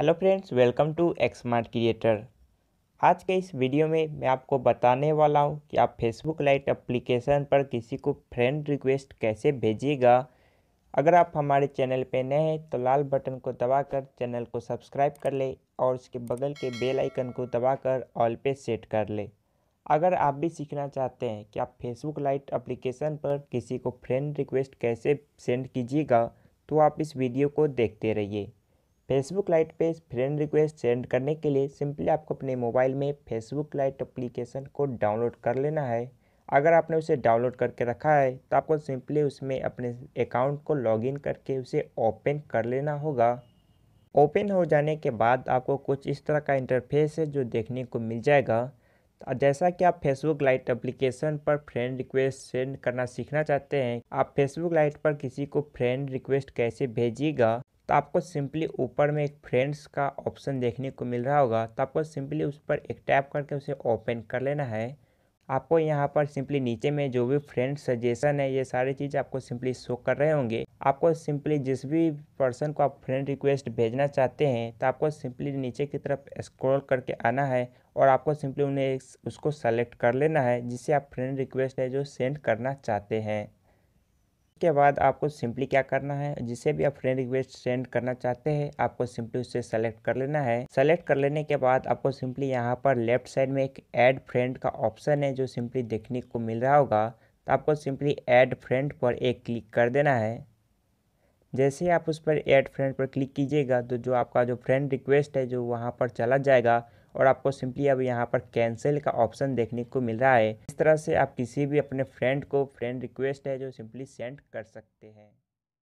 hello friends welcome to Xmart creator आज के इस वीडियो में मैं आपको बताने वाला हूं कि आप फेसबुक लाइट एप्लीकेशन पर किसी को फ्रेंड रिक्वेस्ट कैसे भेजिएगा अगर आप हमारे चैनल पर नए हैं तो लाल बटन को दबाकर चैनल को सब्सक्राइब कर ले और उसके बगल के बेल आइकन को दबाकर ऑल पे सेट कर ले अगर आप भी सीखना चाहते हैं कि आप फेसबुक लाइट अप्लीकेशन पर किसी को फ्रेंड रिक्वेस्ट कैसे सेंड कीजिएगा तो आप इस वीडियो को देखते रहिए फेसबुक लाइट पे फ्रेंड रिक्वेस्ट सेंड करने के लिए सिंपली आपको अपने मोबाइल में फेसबुक लाइट एप्लीकेशन को डाउनलोड कर लेना है अगर आपने उसे डाउनलोड करके रखा है तो आपको सिंपली उसमें अपने अकाउंट को लॉगिन करके उसे ओपन कर लेना होगा ओपन हो जाने के बाद आपको कुछ इस तरह का इंटरफेस है जो देखने को मिल जाएगा जैसा कि आप फेसबुक लाइट एप्लीकेशन पर फ्रेंड रिक्वेस्ट सेंड करना सीखना चाहते हैं आप फेसबुक लाइट पर किसी को फ्रेंड रिक्वेस्ट कैसे भेजिएगा तो आपको सिंपली ऊपर में एक फ्रेंड्स का ऑप्शन देखने को मिल रहा होगा तो आपको सिंपली उस पर एक टैप करके उसे ओपन कर लेना है आपको यहाँ पर सिंपली नीचे में जो भी फ्रेंड सजेशन है ये सारी चीज़ आपको सिंपली शो कर रहे होंगे आपको सिंपली जिस भी पर्सन को आप फ्रेंड रिक्वेस्ट भेजना चाहते हैं तो आपको सिंपली नीचे की तरफ स्क्रॉल करके आना है और आपको सिंपली उन्हें उसको सेलेक्ट कर लेना है जिसे आप फ्रेंड रिक्वेस्ट है जो सेंड करना चाहते हैं उसके बाद आपको सिंपली क्या करना है जिसे भी आप फ्रेंड रिक्वेस्ट सेंड करना चाहते हैं आपको सिंपली उससे सेलेक्ट कर लेना है सेलेक्ट कर लेने के बाद आपको सिंपली यहाँ पर लेफ्ट साइड में एक ऐड फ्रेंड का ऑप्शन है जो सिंपली देखने को मिल रहा होगा तो आपको सिंपली ऐड फ्रेंड पर एक क्लिक कर देना है जैसे आप उस पर ऐड फ्रेंड पर क्लिक कीजिएगा तो जो आपका जो फ्रेंड रिक्वेस्ट है जो वहाँ पर चला जाएगा और आपको सिंपली अब यहाँ पर कैंसिल का ऑप्शन देखने को मिल रहा है इस तरह से आप किसी भी अपने फ्रेंड को फ्रेंड रिक्वेस्ट है जो सिंपली सेंड कर सकते हैं